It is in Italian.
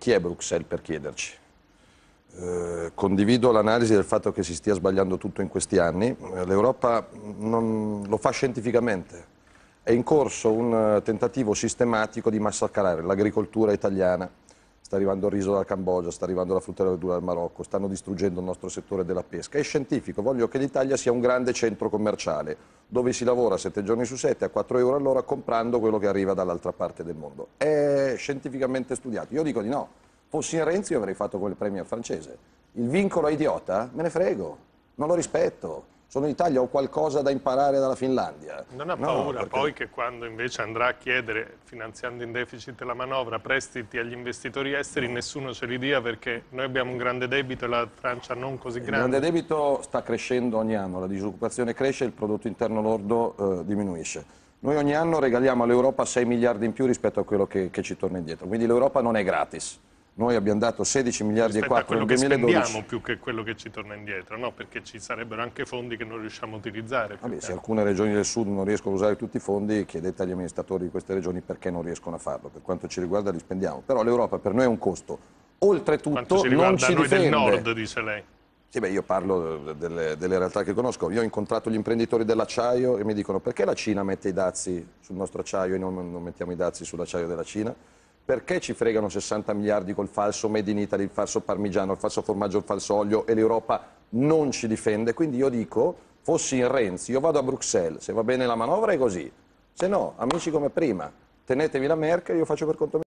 chi è Bruxelles per chiederci? Eh, condivido l'analisi del fatto che si stia sbagliando tutto in questi anni. Eh, L'Europa non lo fa scientificamente. È in corso un eh, tentativo sistematico di massacrare l'agricoltura italiana. Sta arrivando il riso dalla Cambogia, sta arrivando la frutta e la verdura dal Marocco, stanno distruggendo il nostro settore della pesca. È scientifico, voglio che l'Italia sia un grande centro commerciale dove si lavora 7 giorni su 7 a 4 euro all'ora comprando quello che arriva dall'altra parte del mondo. È scientificamente studiato. Io dico di no. Fossi in Renzi io avrei fatto quel premio francese. Il vincolo è idiota? Me ne frego. Non lo rispetto sono in Italia, ho qualcosa da imparare dalla Finlandia. Non ha no, paura perché... poi che quando invece andrà a chiedere, finanziando in deficit la manovra, prestiti agli investitori esteri, no. nessuno ce li dia perché noi abbiamo un grande debito e la Francia non così grande. Il grande debito sta crescendo ogni anno, la disoccupazione cresce, e il prodotto interno lordo eh, diminuisce. Noi ogni anno regaliamo all'Europa 6 miliardi in più rispetto a quello che, che ci torna indietro, quindi l'Europa non è gratis. Noi abbiamo dato 16 miliardi e 4 nel 2012. quello che spendiamo più che quello che ci torna indietro, no? perché ci sarebbero anche fondi che non riusciamo a utilizzare. Vabbè, se alcune regioni del sud non riescono a usare tutti i fondi, chiedete agli amministratori di queste regioni perché non riescono a farlo. Per quanto ci riguarda li spendiamo. Però l'Europa per noi è un costo. Oltretutto ci non ci noi del nord, dice lei. Sì, beh, io parlo delle, delle, realtà che conosco. Io ho incontrato gli imprenditori dell'acciaio e mi dicono perché la Cina mette i dazi sul nostro acciaio e noi non mettiamo i dazi sull'acciaio della Cina? perché ci fregano 60 miliardi col falso Made in Italy, il falso parmigiano, il falso formaggio, il falso olio e l'Europa non ci difende? Quindi io dico, fossi in Renzi, io vado a Bruxelles, se va bene la manovra è così, se no, amici come prima, tenetevi la Merkel, io faccio per conto mio.